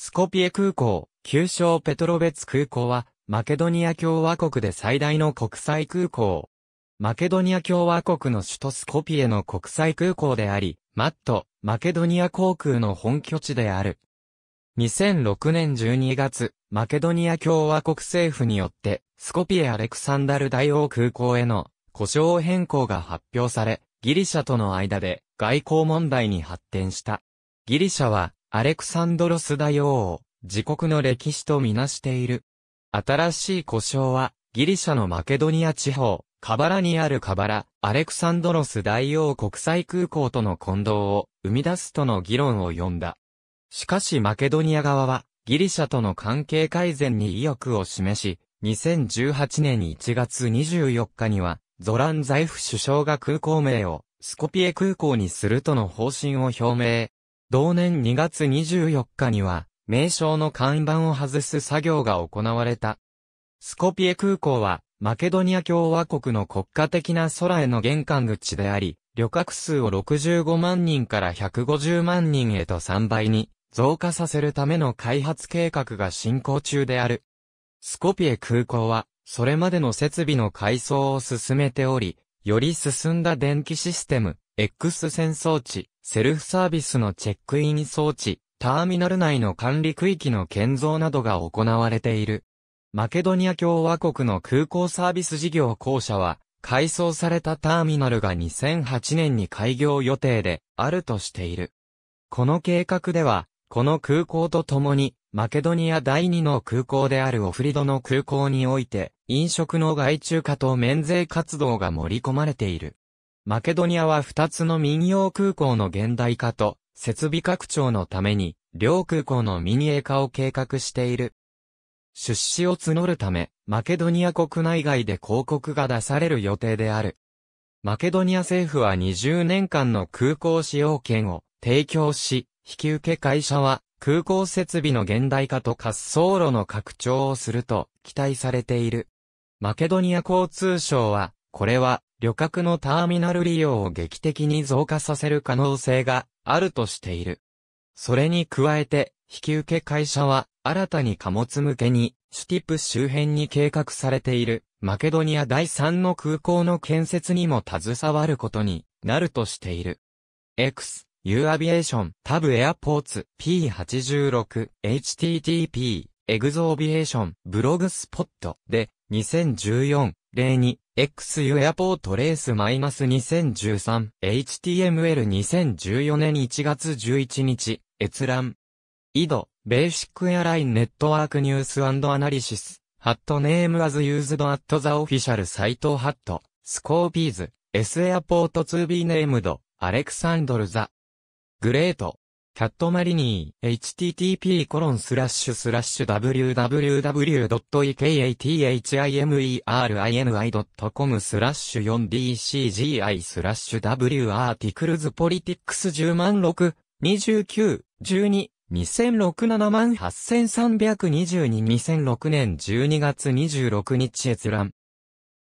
スコピエ空港、旧称ペトロベツ空港は、マケドニア共和国で最大の国際空港。マケドニア共和国の首都スコピエの国際空港であり、マット、マケドニア航空の本拠地である。2006年12月、マケドニア共和国政府によって、スコピエアレクサンダル大王空港への故障変更が発表され、ギリシャとの間で外交問題に発展した。ギリシャはアレクサンドロス大王を自国の歴史とみなしている。新しい故障は、ギリシャのマケドニア地方、カバラにあるカバラ、アレクサンドロス大王国際空港との混同を生み出すとの議論を呼んだ。しかしマケドニア側は、ギリシャとの関係改善に意欲を示し、2018年1月24日には、ゾランザイフ首相が空港名をスコピエ空港にするとの方針を表明。同年2月24日には、名称の看板を外す作業が行われた。スコピエ空港は、マケドニア共和国の国家的な空への玄関口であり、旅客数を65万人から150万人へと3倍に増加させるための開発計画が進行中である。スコピエ空港は、それまでの設備の改装を進めており、より進んだ電気システム、X 線装置、セルフサービスのチェックイン装置、ターミナル内の管理区域の建造などが行われている。マケドニア共和国の空港サービス事業公社は、改装されたターミナルが2008年に開業予定であるとしている。この計画では、この空港とともに、マケドニア第二の空港であるオフリドの空港において、飲食の外注化と免税活動が盛り込まれている。マケドニアは2つの民用空港の現代化と、設備拡張のために、両空港の民営化を計画している。出資を募るため、マケドニア国内外で広告が出される予定である。マケドニア政府は20年間の空港使用権を提供し、引き受け会社は空港設備の現代化と滑走路の拡張をすると期待されている。マケドニア交通省は、これは旅客のターミナル利用を劇的に増加させる可能性があるとしている。それに加えて、引き受け会社は、新たに貨物向けに、シュティプ周辺に計画されている、マケドニア第3の空港の建設にも携わることになるとしている。X、U アビエーション、タブエアポーツ、P86、HTTP、エグゾービエーション、ブログスポットで、2014、02、XU エアポートレース -2013 HTML 2014年1月11日閲覧イドベーシックエアラインネットワークニュースアナリシスハットネームアズユーズドアットザオフィシャルサイトハットスコーピーズ S エアポート 2B ネームドアレクサンドルザグレートキャットマリニー、h t t p w w w e k a t h i m e r i n i c o m スラッシュ 4dcgi スラッシュ w アーティクルズポリティックス10万6、29、12、2006万8322、2006年12月26日閲覧。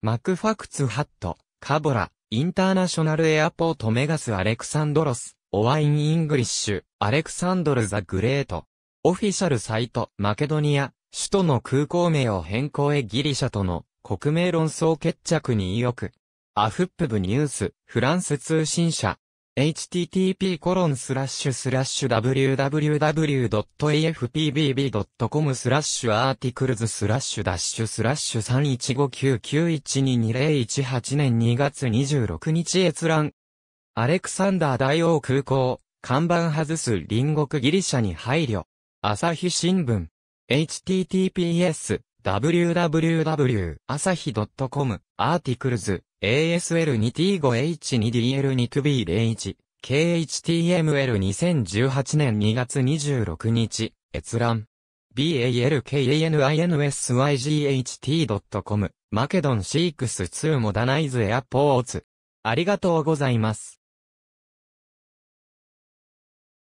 マクファクツハット、カボラ、インターナショナルエアポートメガスアレクサンドロス。オワイン・イングリッシュ、アレクサンドル・ザ・グレート。オフィシャルサイト、マケドニア、首都の空港名を変更へギリシャとの国名論争決着に意欲。アフップブニュース、フランス通信社。http コロンスラッシュスラッシュ www.afpbb.com スラッシュアーティクルズスラッシュダッシュスラッシュ31599122018年2月26日閲覧アレクサンダー大王空港、看板外す隣国ギリシャに配慮。朝日新聞。https www 朝日 .com アーティクルズ ASL2T5H2DL2B01 KHTML2018 年2月26日閲覧 balkaninsygt.com h マケドンシークス2モダナイズエアポーツありがとうございます。